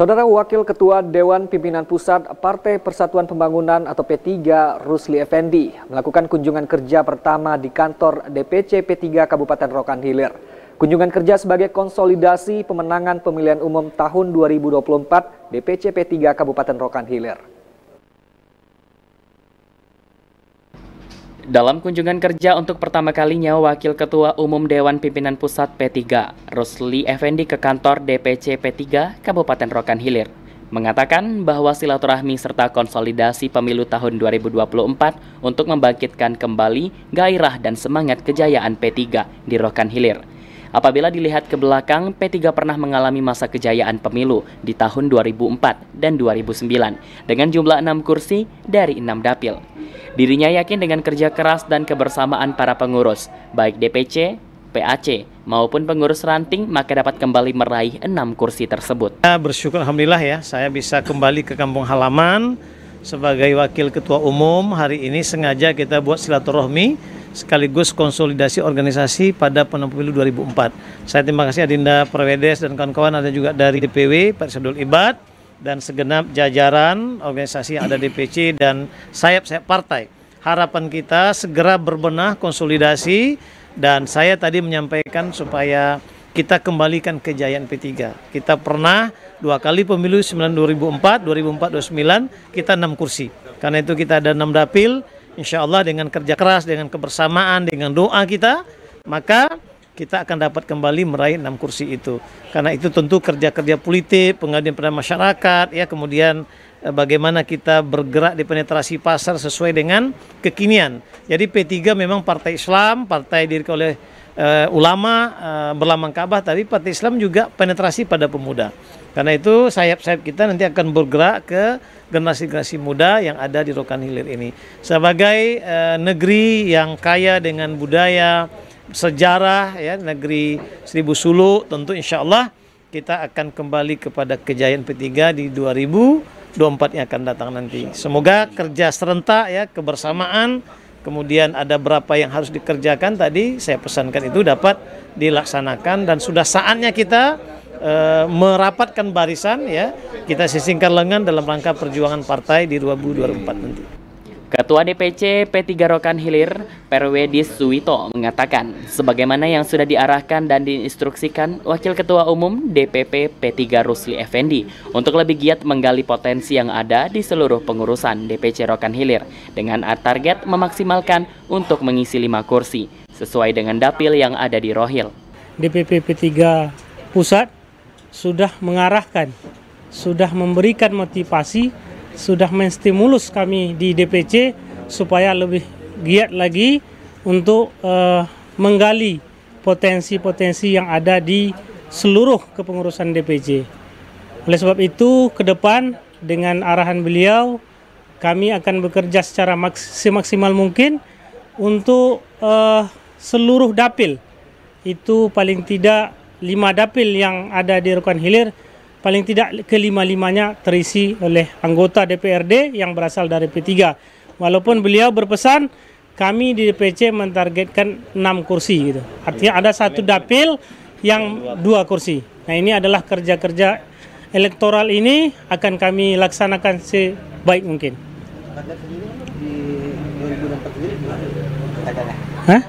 Saudara Wakil Ketua Dewan Pimpinan Pusat Partai Persatuan Pembangunan atau P3 Rusli Effendi melakukan kunjungan kerja pertama di kantor DPC P3 Kabupaten Rokan Hilir. Kunjungan kerja sebagai konsolidasi pemenangan pemilihan umum tahun 2024 DPC P3 Kabupaten Rokan Hilir. Dalam kunjungan kerja untuk pertama kalinya, Wakil Ketua Umum Dewan Pimpinan Pusat P3, Rusli Effendi ke kantor DPC P3 Kabupaten Rokan Hilir, mengatakan bahwa silaturahmi serta konsolidasi pemilu tahun 2024 untuk membangkitkan kembali gairah dan semangat kejayaan P3 di Rokan Hilir. Apabila dilihat ke belakang, P3 pernah mengalami masa kejayaan pemilu di tahun 2004 dan 2009 dengan jumlah 6 kursi dari 6 dapil. Dirinya yakin dengan kerja keras dan kebersamaan para pengurus, baik DPC, PAC maupun pengurus ranting maka dapat kembali meraih enam kursi tersebut. Saya bersyukur alhamdulillah ya saya bisa kembali ke kampung halaman sebagai wakil ketua umum hari ini sengaja kita buat silaturahmi sekaligus konsolidasi organisasi pada pemilu 2004. Saya terima kasih Adinda Prawedes dan kawan-kawan ada juga dari DPW Pak Sadul Ibad dan segenap jajaran organisasi yang ada di PC dan sayap-sayap partai. Harapan kita segera berbenah konsolidasi dan saya tadi menyampaikan supaya kita kembalikan kejayaan P3. Kita pernah dua kali pemilu 9 2004, 2004 2009 kita enam kursi. Karena itu kita ada enam dapil, insya Allah dengan kerja keras, dengan kebersamaan, dengan doa kita, maka kita akan dapat kembali meraih enam kursi itu. Karena itu tentu kerja-kerja politik, pengadilan pada masyarakat, ya kemudian eh, bagaimana kita bergerak di penetrasi pasar sesuai dengan kekinian. Jadi P3 memang partai Islam, partai diri oleh uh, ulama uh, berlambang Ka'bah, tapi partai Islam juga penetrasi pada pemuda. Karena itu sayap-sayap kita nanti akan bergerak ke generasi-generasi muda yang ada di Rokan Hilir ini. Sebagai uh, negeri yang kaya dengan budaya, sejarah ya negeri Seribu Sulu tentu insya Allah kita akan kembali kepada kejayaan P3 di 2024 yang akan datang nanti. Semoga kerja serentak ya kebersamaan kemudian ada berapa yang harus dikerjakan tadi saya pesankan itu dapat dilaksanakan dan sudah saatnya kita e, merapatkan barisan ya kita sisingkan lengan dalam rangka perjuangan partai di 2024 nanti. Ketua DPC P3 Rokan Hilir, Perwedis Suwito mengatakan, sebagaimana yang sudah diarahkan dan diinstruksikan Wakil Ketua Umum DPP P3 Rusli Effendi untuk lebih giat menggali potensi yang ada di seluruh pengurusan DPC Rokan Hilir dengan target memaksimalkan untuk mengisi lima kursi sesuai dengan dapil yang ada di Rohil. DPP P3 Pusat sudah mengarahkan, sudah memberikan motivasi sudah menstimulus kami di DPC supaya lebih giat lagi untuk uh, menggali potensi-potensi yang ada di seluruh kepengurusan DPC. Oleh sebab itu, ke depan dengan arahan beliau, kami akan bekerja secara semaksimal mungkin untuk uh, seluruh dapil. Itu paling tidak lima dapil yang ada di Rukan Hilir paling tidak kelima-limanya terisi oleh anggota DPRD yang berasal dari P3. Walaupun beliau berpesan kami di DPC mentargetkan 6 kursi gitu. Artinya ada satu dapil yang dua kursi. Nah, ini adalah kerja-kerja elektoral ini akan kami laksanakan sebaik mungkin. Hah?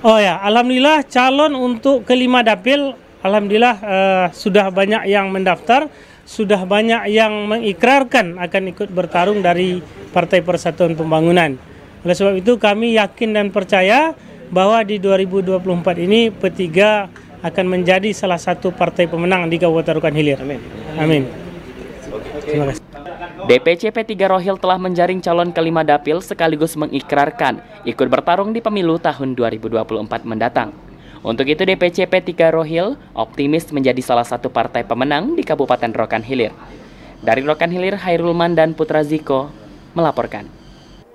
Oh ya, alhamdulillah calon untuk kelima dapil Alhamdulillah uh, sudah banyak yang mendaftar, sudah banyak yang mengikrarkan akan ikut bertarung dari Partai Persatuan Pembangunan. Oleh sebab itu kami yakin dan percaya bahwa di 2024 ini P3 akan menjadi salah satu partai pemenang di Kabupaten Rukan Hilir. Amin. Amin. Terima kasih. DPC P3 Rohil telah menjaring calon kelima dapil sekaligus mengikrarkan ikut bertarung di pemilu tahun 2024 mendatang. Untuk itu DPC p 3 Rohil optimis menjadi salah satu partai pemenang di Kabupaten Rokan Hilir. Dari Rokan Hilir, Hairulman dan Putra Ziko melaporkan.